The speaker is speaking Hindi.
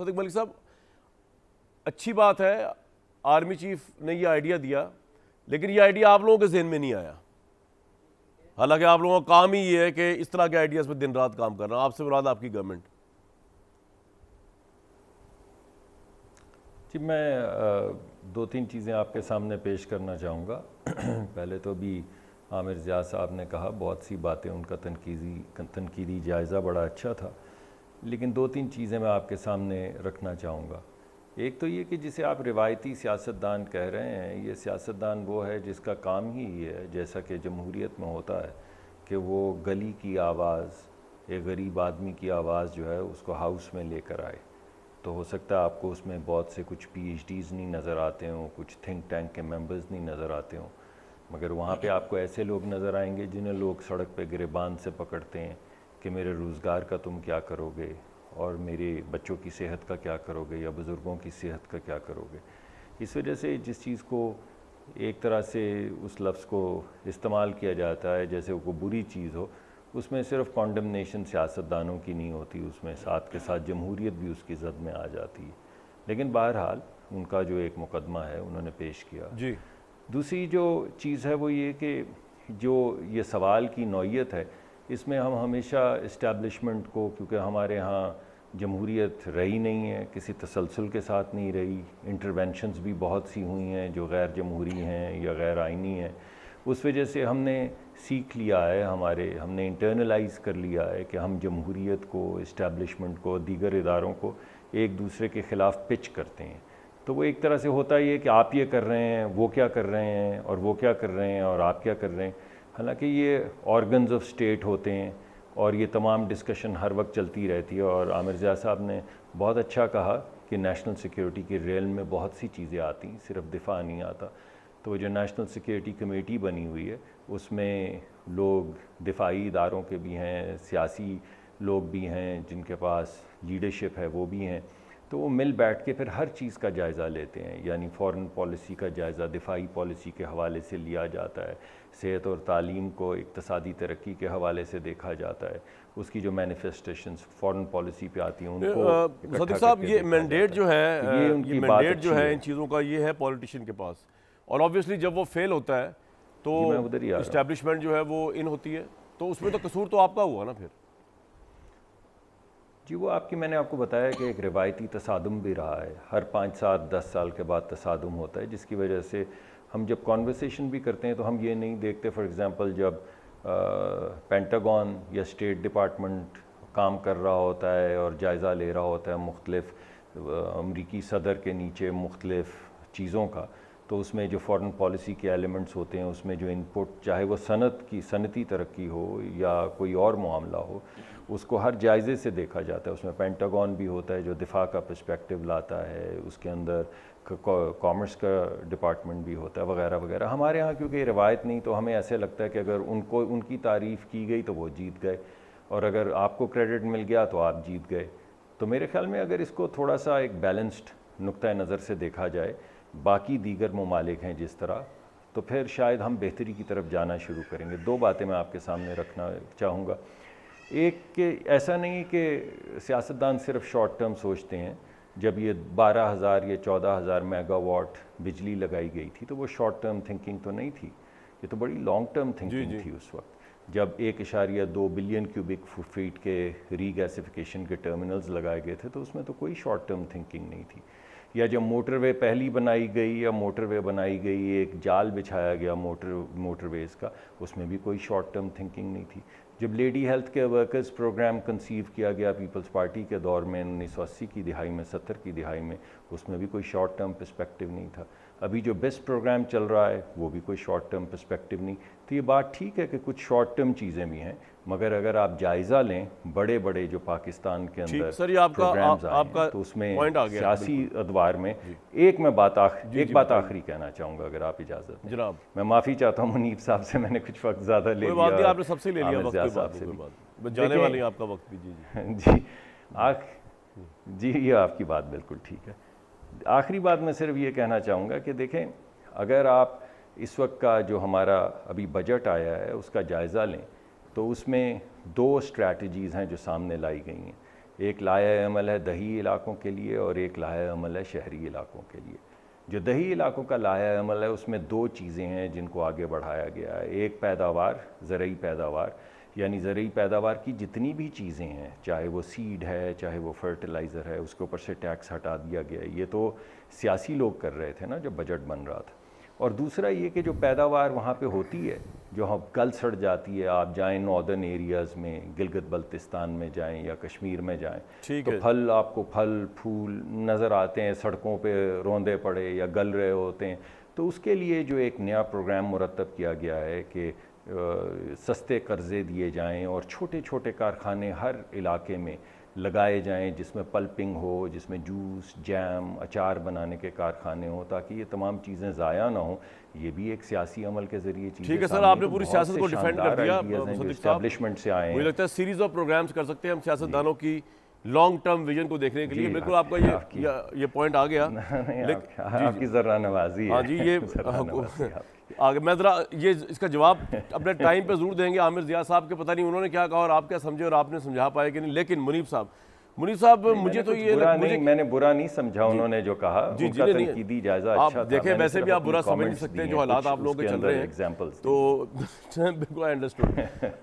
सदक मलिक साहब अच्छी बात है आर्मी चीफ ने ये आइडिया दिया लेकिन ये आइडिया आप लोगों के जहन में नहीं आया हालांकि आप लोगों का काम ही ये है कि इस तरह के आइडियाज़ पर दिन रात काम रहा आपसे मुराद आपकी गवर्नमेंट जी मैं दो तीन चीज़ें आपके सामने पेश करना चाहूँगा पहले तो अभी आमिर जयाज साहब ने कहा बहुत सी बातें उनका तनकीदी तनकीदी जायज़ा बड़ा अच्छा था लेकिन दो तीन चीज़ें मैं आपके सामने रखना चाहूँगा एक तो ये कि जिसे आप रिवायती सियासतदान कह रहे हैं ये सियासतदान वो है जिसका काम ही ये है जैसा कि जमहूरीत में होता है कि वो गली की आवाज़ एक गरीब आदमी की आवाज़ जो है उसको हाउस में लेकर आए तो हो सकता है आपको उसमें बहुत से कुछ डीज़ नहीं नज़र आते हों कुछ थिंक टैंक के मेम्बर्स नहीं नज़र आते हों मगर वहाँ पे आपको ऐसे लोग नज़र आएंगे जिन्हें लोग सड़क पे गिरेबान से पकड़ते हैं कि मेरे रोज़गार का तुम क्या करोगे और मेरे बच्चों की सेहत का क्या करोगे या बुज़ुर्गों की सेहत का क्या करोगे इस वजह से जिस चीज़ को एक तरह से उस लफ्ज़ को इस्तेमाल किया जाता है जैसे वो बुरी चीज़ हो उसमें सिर्फ कॉन्डमनेशन सियासतदानों की नहीं होती उसमें साथ के साथ जमहूरीत भी उसकी जद में आ जाती है लेकिन बहरहाल उनका जो एक मुकदमा है उन्होंने पेश किया जी दूसरी जो चीज़ है वो ये कि जो ये सवाल की नौीयत है इसमें हम हमेशा इस्टेब्लिशमेंट को क्योंकि हमारे यहाँ जमहूरीत रही नहीं है किसी तसलसल के साथ नहीं रही इंटरवेंशनस भी बहुत सी हुई हैं जो गैर जमहूरी हैं या गैर आइनी हैं उस वजह से हमने सीख लिया है हमारे हमने इंटरनलाइज कर लिया है कि हम जमहूरीत को इस्टेब्लिशमेंट को दीगर इदारों को एक दूसरे के ख़िलाफ़ पिच करते हैं तो वो एक तरह से होता ही है कि आप ये कर रहे हैं वो क्या कर रहे हैं और वो क्या कर रहे हैं और आप क्या कर रहे हैं हालांकि ये ऑर्गन्स ऑफ स्टेट होते हैं और ये तमाम डिस्कशन हर वक्त चलती रहती है और आमिर जया साहब ने बहुत अच्छा कहा कि नेशनल सिक्योरिटी के रेल में बहुत सी चीज़ें आती सिर्फ दिफा नहीं आता तो जो नेशनल सिक्योरिटी कमेटी बनी हुई है उसमें लोग दिफाई इदारों के भी हैं सियासी लोग भी हैं जिनके पास लीडरशिप है वो भी हैं तो वो मिल बैठ के फिर हर चीज़ का जायज़ा लेते हैं यानी फ़ॉरेन पॉलिसी का जायज़ा दिफाई पॉलिसी के हवाले से लिया जाता है सेहत और तालीम को इकतसादी तरक्की के हवाले से देखा जाता है उसकी जो मैनिफेस्टेशन फॉरेन पॉलिसी पे आती हैं उनको सदी साहब ये मैंडेट जो है तो ये उनकी मैंडेट जो है इन चीज़ों का ये है पॉलिटिशियन के पास और ऑब्वियसली जब वो फेल होता है तो इस्टेब्लिशमेंट जो है वो इन होती है तो उसमें तो कसूर तो आपका हुआ ना फिर जी वो आपकी मैंने आपको बताया कि एक रिवायती तसादम भी रहा है हर पाँच सात दस साल के बाद तसादम होता है जिसकी वजह से हम जब कॉन्वर्सेशन भी करते हैं तो हम ये नहीं देखते फॉर एग्ज़ाम्पल जब पेंटागॉन या स्टेट डिपार्टमेंट काम कर रहा होता है और जायज़ा ले रहा होता है मुख्तलिफ अमरीकी सदर के नीचे मुख्तलफ़ चीज़ों का तो उसमें जो फॉरेन पॉलिसी के एलिमेंट्स होते हैं उसमें जो इनपुट चाहे वो सनत की सनती तरक्की हो या कोई और मामला हो उसको हर जायज़े से देखा जाता है उसमें पेंटागॉन भी होता है जो दिफा का पर्सपेक्टिव लाता है उसके अंदर कॉमर्स का डिपार्टमेंट भी होता है वगैरह वगैरह हमारे यहाँ क्योंकि रिवायत नहीं तो हमें ऐसे लगता है कि अगर उनको उनकी तारीफ़ की गई तो वो जीत गए और अगर आपको क्रेडिट मिल गया तो आप जीत गए तो मेरे ख्याल में अगर इसको थोड़ा सा एक बैलेंस्ड नुक़ नज़र से देखा जाए बाकी दीगर ममालिक हैं जिस तरह तो फिर शायद हम बेहतरी की तरफ जाना शुरू करेंगे दो बातें मैं आपके सामने रखना चाहूँगा एक कि ऐसा नहीं कि सियासतदान सिर्फ शॉर्ट टर्म सोचते हैं जब ये बारह हज़ार या चौदह हज़ार मेगावाट बिजली लगाई गई थी तो वो शॉर्ट टर्म थिंकिंग तो नहीं थी ये तो बड़ी लॉन्ग टर्म थिंकिंग थी उस वक्त जब एक इशारिया दो बिलियन क्यूबिक फीट के रीगैसिफिकेशन के टर्मिनल्स लगाए गए थे तो उसमें तो कोई शॉर्ट टर्म थिंकिंग नहीं थी या जब मोटरवे पहली बनाई गई या मोटरवे बनाई गई एक जाल बिछाया गया मोटर मोटरवेज़ का उसमें भी कोई शॉर्ट टर्म थिंकिंग नहीं थी जब lady health care workers programme conceive किया गया पीपल्स पार्टी के दौर में उन्नीस की दिहाई में सत्तर की दिहाई में उसमें भी कोई शॉर्ट टर्म पर्सपेक्टिव नहीं था अभी जो बेस्ट प्रोग्राम चल रहा है वो भी कोई शॉर्ट टर्म पर्सपेक्टिव नहीं तो ये बात ठीक है कि कुछ शॉर्ट टर्म चीज़ें भी हैं मगर अगर आप जायज़ा लें बड़े बड़े जो पाकिस्तान के अंदर सर ये आपका आ, आपका तो उसमें सियासी अदवार में एक मैं बात आख, जी, एक जी, बात आखिरी कहना चाहूँगा अगर आप इजाज़त जनाब मैं माफ़ी चाहता हूँ मुनीब साहब से मैंने कुछ वक्त ज़्यादा ले लिया आपने सबसे ले लिया जाने वाले आपका वक्त भी जी जी आख जी ये आपकी बात बिल्कुल ठीक है आखिरी बात मैं सिर्फ ये कहना चाहूँगा कि देखें अगर आप इस वक्त का जो हमारा अभी बजट आया है उसका जायज़ा लें तो उसमें दो स्ट्रैटीज़ हैं जो सामने लाई गई हैं एक लाया अमल है दही इलाकों के लिए और एक लाया अमल है शहरी इलाकों के लिए जो दही इलाकों का लाया अमल है उसमें दो चीज़ें हैं जिनको आगे बढ़ाया गया है एक पैदावार ज़रूरी पैदावार यानी ज़रूरी पैदावार की जितनी भी चीज़ें हैं चाहे वो सीड है चाहे वो फर्टिलाइज़र है उसके ऊपर से टैक्स हटा दिया गया ये तो सियासी लोग कर रहे थे ना जब बजट बन रहा था और दूसरा ये कि जो पैदावार वहाँ पे होती है जो हम गल सड़ जाती है आप जाएं नॉर्दर्न एरियाज़ में गिलगत बल्तिस्तान में जाएं या कश्मीर में जाएं तो फल आपको फल फूल नज़र आते हैं सड़कों पे रोंदे पड़े या गल रहे होते हैं तो उसके लिए जो एक नया प्रोग्राम मुरतब किया गया है कि सस्ते कर्ज़े दिए जाएँ और छोटे छोटे कारखाने हर इलाके में लगाए जाएं जिसमें पल्पिंग हो जिसमें जूस जैम अचार बनाने के कारखाने हों ताकि ये तमाम चीज़ें ज़ाया ना हो ये भी एक सियासी अमल के जरिए ठीक है सर आपने पूरी तो सियासत को डिफेंड कर दिया से आए मुझे लगता है सीरीज ऑफ प्रोग्राम्स कर सकते हैं हम सियासतदानों की लॉन्ग टर्म विजन को देखने के लिए बिल्कुल आपका ये ये पॉइंट आ गया आपकी हाँ, जरा नवाजी हाँ जी ये आगे मैं ज़रा ये इसका जवाब अपने टाइम पे ज़रूर देंगे आमिर जिया साहब के पता नहीं उन्होंने क्या कहा और आप क्या समझे और आपने समझा पाए कि नहीं लेकिन मुनीब साहब मुनीब साहब मुझे तो ये बुरा नहीं, मुझे मैंने बुरा नहीं समझा उन्होंने जो कहा जी जी तनकीदी जायजा आप अच्छा देखें वैसे भी आप बुरा समझ नहीं सकते जो हालात आप लोगों के चल रहे हैं एग्जांपल्स तो बिल्कुल